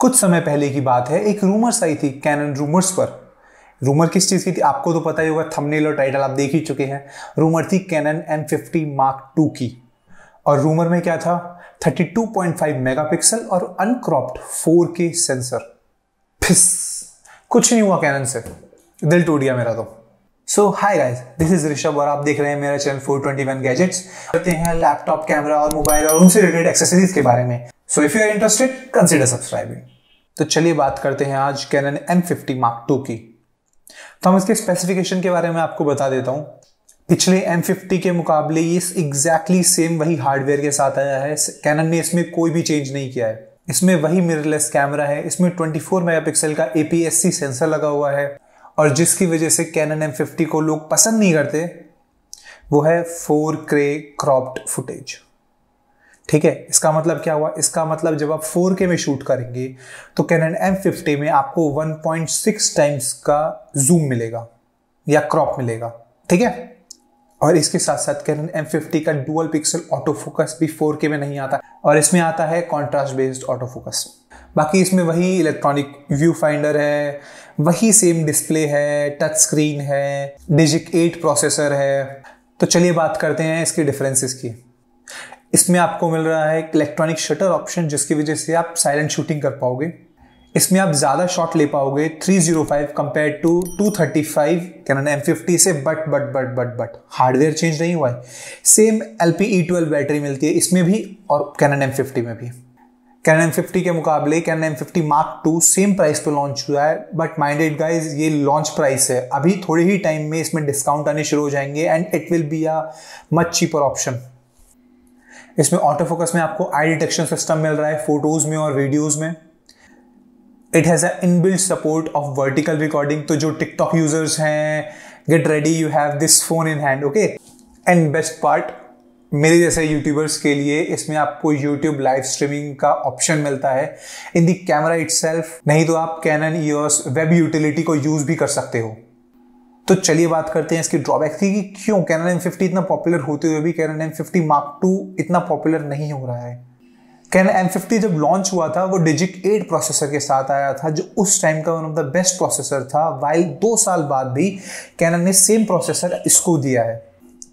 कुछ समय पहले की बात है एक रूमर्स आई थी कैनन रूमर्स पर रूमर किस चीज़ की थी आपको तो पता ही होगा थंबनेल और टाइटल आप देख ही चुके हैं रूमर थी Canon M fifty mark two की और रूमर में क्या था 32.5 मेगापिक्सल और अनक्रॉप्ड 4K सेंसर फिस कुछ नहीं हुआ कैनन से दिल टूट गया मेरा तो so hi guys this is Rishabh और आप देख रहे हैं मेरा चैनल 421 गैजेट्स करते हैं लैपटॉप कैमरा और मोबाइल और उनसे रिलेटेड एक्सेसरीज के बारे में so if you are interested consider subscribing तो चलिए बात करते हैं आज Canon M fifty mark two की तो हम इसके स्पेसिफिकेशन के बारे में आपको बता देता हूँ पिछले M50 के मुकाबले ये एग्जैक्टली सेम वही हार्डवेयर के साथ आया है कैनन ने इसमें कोई भी चेंज नहीं किया है इसमें वही मिररलेस कैमरा है इसमें 24 मेगापिक्सल का APS-C सेंसर लगा हुआ है और जिसकी वजह से कैनन M50 को लोग पसंद नहीं करते वो है फोर क्रे क्रॉप्ड फुटेज ठीक है इसका मतलब क्या हुआ इसका मतलब जब आप 4K में शूट करेंगे तो कैनन फिफ्टी में आपको 1.6 टाइम्स का जूम मिलेगा या क्रॉप मिलेगा ठीक है और इसके साथ साथ कैनन फिफ्टी का डुअल पिक्सल ऑटो फोकस भी 4K में नहीं आता और इसमें आता है कॉन्ट्रास्ट बेस्ड ऑटो फोकस बाकी इसमें वही इलेक्ट्रॉनिक व्यू फाइंडर है वही सेम डिस्प्ले है टच स्क्रीन है डिजिक एट प्रोसेसर है तो चलिए बात करते हैं इसके डिफरेंसेस की इसमें आपको मिल रहा है एक इलेक्ट्रॉनिक शटर ऑप्शन जिसकी वजह से आप साइलेंट शूटिंग कर पाओगे इसमें आप ज़्यादा शॉट ले पाओगे 305 zero five compare to two thirty five क्या नाम एम फिफ्टी से but but but but but hardware change नहीं हुआ है same L P E twelve battery मिलती है इसमें भी और कैन एम फिफ्टी में भी कैन एम फिफ्टी के मुकाबले Canon M fifty mark two same price पर लॉन्च हुआ है बट माइंडेड गाइज ये लॉन्च प्राइस है अभी थोड़े ही टाइम में इसमें डिस्काउंट आने शुरू हो जाएंगे and it will be a much cheaper option इसमें ऑटो फोकस में आपको आई डिटेक्शन सिस्टम मिल रहा है फोटोज में और वीडियोज में it has a inbuilt support of vertical recording तो जो टिकटॉक यूजर्स हैं get ready you have this phone in hand okay and best part मेरे जैसे यूट्यूबर्स के लिए इसमें आपको यूट्यूब लाइव स्ट्रीमिंग का ऑप्शन मिलता है इन दी कैमरा इट नहीं तो आप कैनन ईयर्स वेब यूटिलिटी को यूज भी कर सकते हो तो चलिए बात करते हैं इसकी ड्रॉबैक्स की कि क्यों कैनन एम फिफ्टी इतना पॉपुलर होते हुए भी Canon M fifty mark two इतना पॉपुलर नहीं हो रहा है कैनन एम फिफ्टी जब लॉन्च हुआ था वो डिजिट एट प्रोसेसर के साथ आया था जो उस टाइम का one of the best processor था वाइल दो साल बाद भी कैनन ने सेम प्रोसेसर इसको दिया है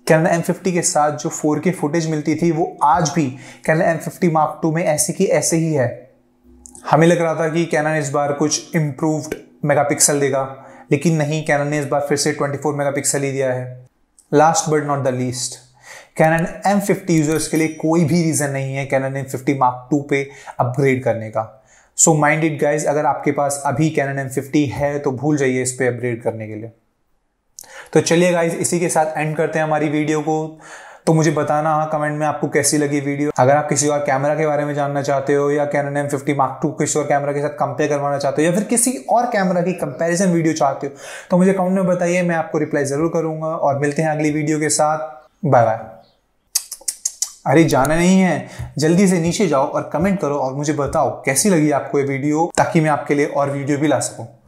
कैनन एम फिफ्टी के साथ जो फोर के फुटेज मिलती थी वो आज भी Canon M fifty mark two में ऐसे की ऐसे ही है हमें लग रहा था कि कैनन इस बार कुछ इम्प्रूव्ड मेगापिक्सल देगा लेकिन नहीं कैनन ने इस बार फिर से 24 मेगापिक्सल ही दिया है last but not the least Canon M fifty users के लिए कोई भी रीज़न नहीं है Canon M fifty mark two पे अपग्रेड करने का सो माइंड इट गाइज अगर आपके पास अभी कैनन एम फिफ्टी है तो भूल जाइए इस पर अपग्रेड करने के लिए तो चलिए गाइज इसी के साथ एंड करते हैं हमारी वीडियो को तो मुझे बताना हाँ कमेंट में आपको कैसी लगी वीडियो अगर आप किसी और कैमरा के बारे में जानना चाहते हो या Canon M fifty mark two किसी और कैमरा के साथ कंपेयर करवाना चाहते हो या फिर किसी और कैमरा की कंपेरिजन वीडियो चाहते हो तो मुझे कमेंट में बताइए मैं आपको रिप्लाई ज़रूर करूंगा और मिलते हैं अगली वीडियो के साथ बाय बाय अरे जाना नहीं है जल्दी से नीचे जाओ और कमेंट करो और मुझे बताओ कैसी लगी आपको ये वीडियो ताकि मैं आपके लिए और वीडियो भी ला सकूं